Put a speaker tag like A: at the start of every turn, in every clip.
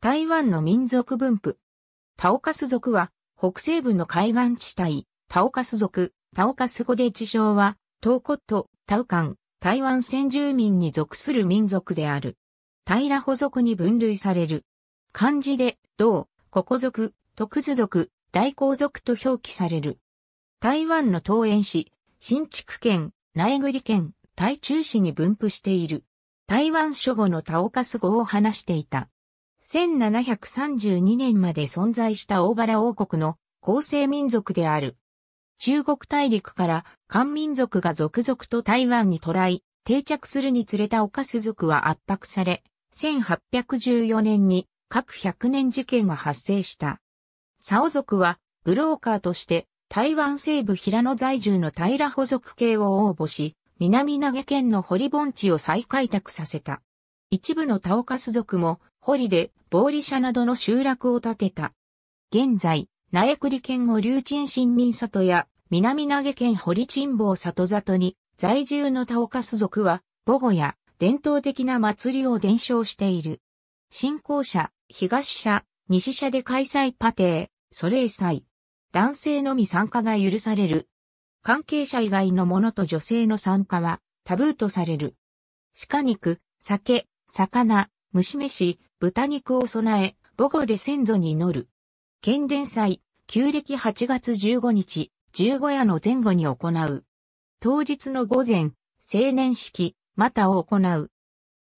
A: 台湾の民族分布。タオカス族は、北西部の海岸地帯、タオカス族、タオカス語で地称は、東ット、タウカン、台湾先住民に属する民族である。平保族に分類される。漢字で、同、ココ族、徳図族、大公族と表記される。台湾の東園市、新築県、内栗県、台中市に分布している。台湾諸語のタオカス語を話していた。1732年まで存在した大原王国の構成民族である。中国大陸から漢民族が続々と台湾にらえ、定着するにつれた岡鈴族は圧迫され、1814年に各100年事件が発生した。サオ族はブローカーとして台湾西部平野在住の平保族系を応募し、南投げ県の堀盆地を再開拓させた。一部のタオカス族も、堀で、ボーリシャなどの集落を建てた。現在、苗栗県を流鎮新民里や、南投げ県堀鎮坊里里に、在住のタオカス族は、母語や、伝統的な祭りを伝承している。新興社、東社、西社で開催パテー、ソレイ祭。男性のみ参加が許される。関係者以外の者と女性の参加はタブーとされる。鹿肉、酒、魚、虫飯、豚肉を備え、母語で先祖に祈る。剣伝祭、旧暦8月15日、十五夜の前後に行う。当日の午前、青年式、またを行う。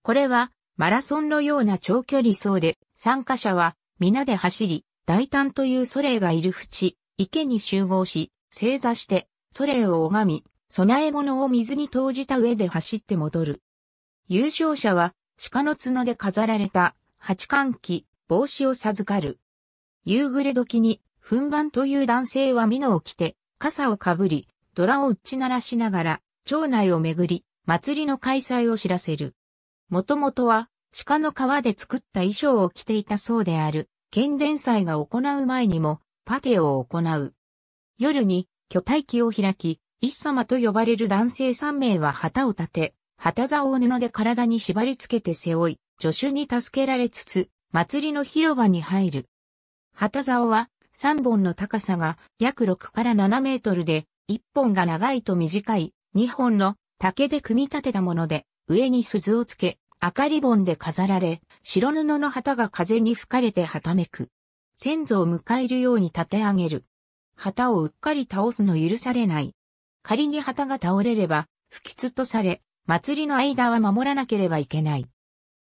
A: これは、マラソンのような長距離走で、参加者は、皆で走り、大胆というソレイがいる淵、池に集合し、正座して、ソレイを拝み、備え物を水に投じた上で走って戻る。優勝者は、鹿の角で飾られた八冠旗、帽子を授かる。夕暮れ時に、粉番という男性は美濃を着て、傘をかぶり、ドラを打ち鳴らしながら、町内を巡り、祭りの開催を知らせる。もともとは、鹿の皮で作った衣装を着ていたそうである、剣伝祭が行う前にも、パテを行う。夜に、巨体旗を開き、一様と呼ばれる男性三名は旗を立て、旗竿を布で体に縛り付けて背負い、助手に助けられつつ、祭りの広場に入る。旗竿は3本の高さが約6から7メートルで、1本が長いと短い2本の竹で組み立てたもので、上に鈴をつけ、赤リボンで飾られ、白布の旗が風に吹かれてはためく。先祖を迎えるように立て上げる。旗をうっかり倒すの許されない。仮に旗が倒れれば、不吉とされ、祭りの間は守らなければいけない。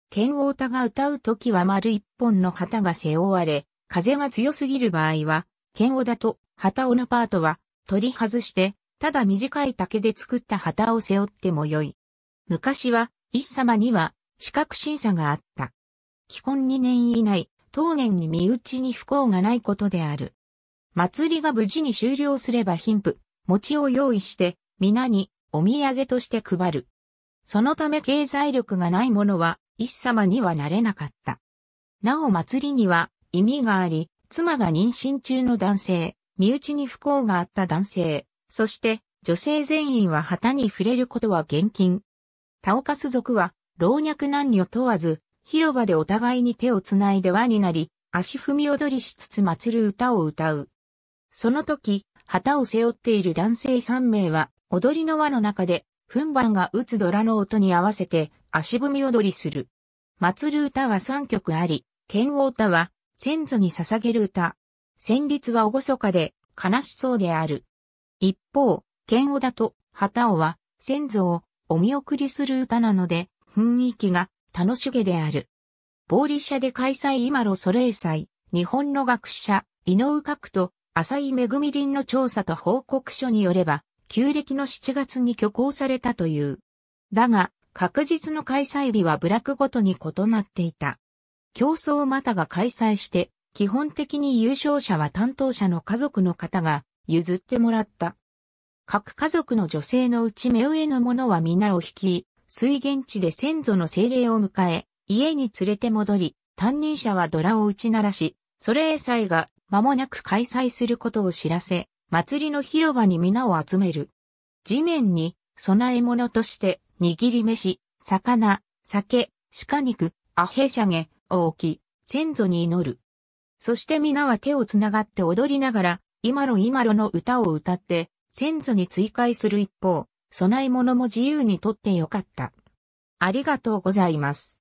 A: 剣王太が歌う時は丸一本の旗が背負われ、風が強すぎる場合は、剣王だと旗尾のパートは取り外して、ただ短い竹で作った旗を背負ってもよい。昔は、一様には、資格審査があった。既婚二年以内、当年に身内に不幸がないことである。祭りが無事に終了すれば貧富、餅を用意して、皆にお土産として配る。そのため経済力がない者は、一様にはなれなかった。なお祭りには意味があり、妻が妊娠中の男性、身内に不幸があった男性、そして女性全員は旗に触れることは厳禁。タオカス族は老若男女問わず、広場でお互いに手をつないで輪になり、足踏み踊りしつつ祭る歌を歌う。その時、旗を背負っている男性3名は、踊りの輪の中でバンが打つドラの音に合わせて足踏み踊りする。祭る歌は3曲あり、剣王歌は先祖に捧げる歌。旋律は厳かで悲しそうである。一方、剣王だと旗尾は先祖をお見送りする歌なので雰囲気が楽しげである。ボーリャで開催今ロソレイ祭、日本の学者、井上角と浅井恵林の調査と報告書によれば、旧暦の7月に挙行されたという。だが、確実の開催日は部落ごとに異なっていた。競争またが開催して、基本的に優勝者は担当者の家族の方が譲ってもらった。各家族の女性のうち目上の者は皆を引き、水源地で先祖の精霊を迎え、家に連れて戻り、担任者はドラを打ち鳴らし、それへ祭が間もなく開催することを知らせ、祭りの広場に皆を集める。地面に、供え物として、握り飯、魚、酒、鹿肉、アヘシャゲ、を置き、先祖に祈る。そして皆は手をつながって踊りながら、今ろ今ろの歌を歌って、先祖に追加する一方、供え物も自由にとってよかった。ありがとうございます。